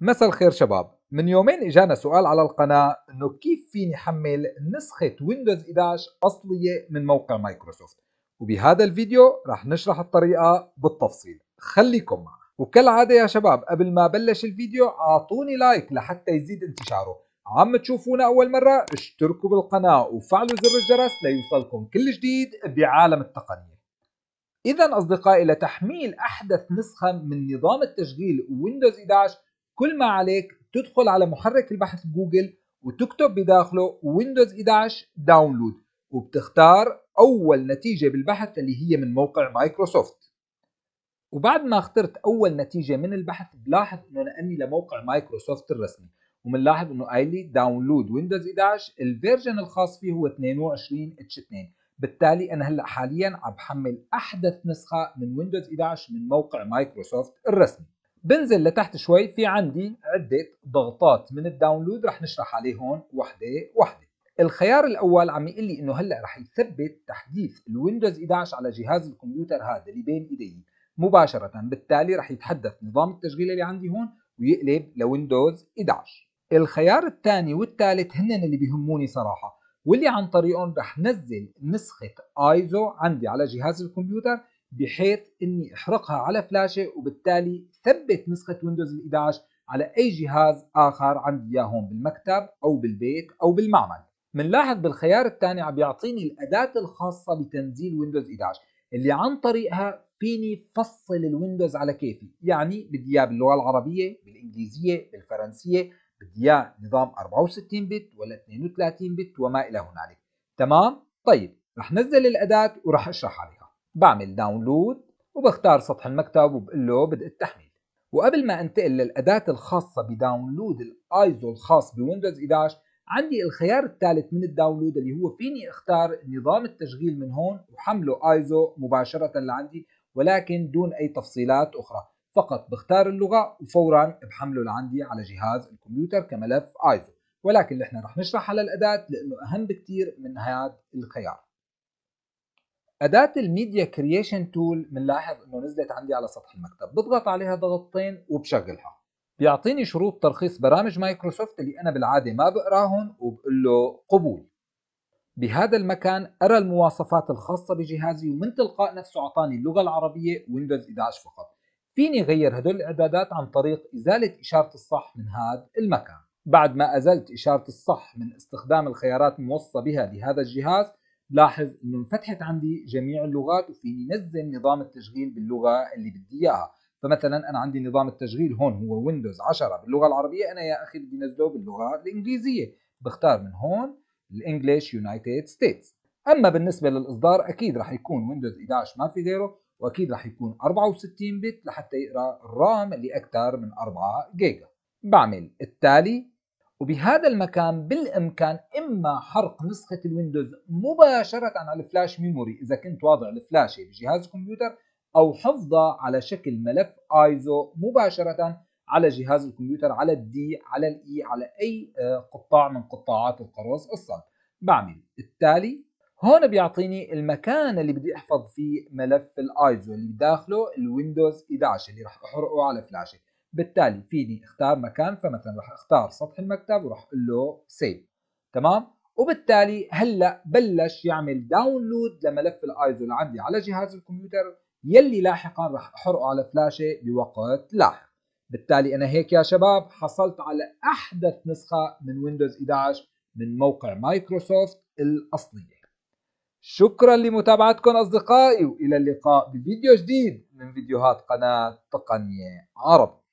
مساء الخير شباب من يومين اجانا سؤال على القناة انه كيف فيني حمل نسخة ويندوز 11 اصلية من موقع مايكروسوفت وبهذا الفيديو رح نشرح الطريقة بالتفصيل خليكم معنا وكالعادة يا شباب قبل ما بلش الفيديو اعطوني لايك لحتى يزيد انتشاره عم تشوفونا اول مرة اشتركوا بالقناة وفعلوا زر الجرس ليوصلكم كل جديد بعالم التقنية إذا أصدقائي لتحميل أحدث نسخة من نظام التشغيل ويندوز 11 كل ما عليك تدخل على محرك البحث جوجل وتكتب بداخله ويندوز 11 داونلود وبتختار أول نتيجة بالبحث اللي هي من موقع مايكروسوفت وبعد ما اخترت أول نتيجة من البحث بلاحظ إنه نقلني لموقع مايكروسوفت الرسمي وبنلاحظ إنه قايل لي داونلود ويندوز 11 الفيرجن الخاص فيه هو 22 اتش 2 بالتالي أنا هلأ حاليا عم بحمل أحدث نسخة من ويندوز 11 من موقع مايكروسوفت الرسمي بنزل لتحت شوي في عندي عدة ضغطات من الداونلود رح نشرح عليهم وحدة وحدة الخيار الأول عم يقول لي إنه هلأ رح يثبت تحديث الويندوز 11 على جهاز الكمبيوتر هذا اللي بين إيدي مباشرة بالتالي رح يتحدث نظام التشغيل اللي عندي هون ويقلب لويندوز 11 الخيار الثاني والثالث هن اللي بيهموني صراحة واللي عن طريقهم رح نزل نسخة ايزو عندي على جهاز الكمبيوتر بحيث اني احرقها على فلاشة وبالتالي ثبت نسخة ويندوز ال 11 على اي جهاز اخر عندي اياه هون بالمكتب او بالبيت او بالمعمل بنلاحظ بالخيار الثاني عم بيعطيني الاداة الخاصة بتنزيل ويندوز 11 اللي عن طريقها فيني فصل الويندوز على كيفي يعني بدي اياه باللغة العربية بالانجليزية بالفرنسية بدي اياه نظام 64 بت ولا 32 بت وما الى هنالك تمام طيب رح نزل الاداة ورح اشرح عليها بعمل داونلود وبختار سطح المكتب وبقول له بدء التحميل وقبل ما انتقل للأداة الخاصة بداونلود الايزو الخاص بويندوز 11 عندي الخيار الثالث من الداونلود اللي هو فيني اختار نظام التشغيل من هون وحمله ايزو مباشرة لعندي ولكن دون اي تفصيلات اخرى فقط بختار اللغة وفورا بحمله لعندي على جهاز الكمبيوتر كملف ايزو ولكن نحن رح نشرح على الاداة لانه اهم بكتير من هذا الخيار أداة الميديا كرييشن تول بنلاحظ إنه نزلت عندي على سطح المكتب، بضغط عليها ضغطتين وبشغلها. بيعطيني شروط ترخيص برامج مايكروسوفت اللي أنا بالعادة ما بقراهم وبقول له قبول. بهذا المكان أرى المواصفات الخاصة بجهازي ومن تلقاء نفسه أعطاني اللغة العربية ويندوز 11 فقط. فيني غير هدول الإعدادات عن طريق إزالة إشارة الصح من هذا المكان. بعد ما أزلت إشارة الصح من استخدام الخيارات الموصى بها لهذا الجهاز لاحظ انه انفتحت عندي جميع اللغات وفيني نزل نظام التشغيل باللغه اللي بدي اياها فمثلا انا عندي نظام التشغيل هون هو ويندوز 10 باللغه العربيه انا يا اخي بدي نزله باللغه الانجليزيه بختار من هون الانجليش يونايتد ستيتس اما بالنسبه للاصدار اكيد راح يكون ويندوز 11 ما في غيره واكيد راح يكون 64 بت لحتى يقرا الرام اللي اكثر من 4 جيجا بعمل التالي وبهذا المكان بالامكان اما حرق نسخه الويندوز مباشره على الفلاش ميموري اذا كنت واضع الفلاشه بجهاز الكمبيوتر او حفظها على شكل ملف ايزو مباشره على جهاز الكمبيوتر على الدي على الاي e، على اي آه، قطاع من قطاعات القراص الصلب بعمل التالي هون بيعطيني المكان اللي بدي احفظ فيه ملف الايزو اللي داخله الويندوز 11 اللي راح احرقه على فلاشه بالتالي فيني اختار مكان فمثلا راح اختار سطح المكتب وراح اقول له سيف تمام وبالتالي هلا بلش يعمل داونلود لملف الايزو اللي عندي على جهاز الكمبيوتر يلي لاحقا راح احرقه على فلاشه بوقت لاحق بالتالي انا هيك يا شباب حصلت على احدث نسخه من ويندوز 11 من موقع مايكروسوفت الاصليه شكرا لمتابعتكم اصدقائي والى اللقاء بفيديو جديد من فيديوهات قناه تقنيه عربي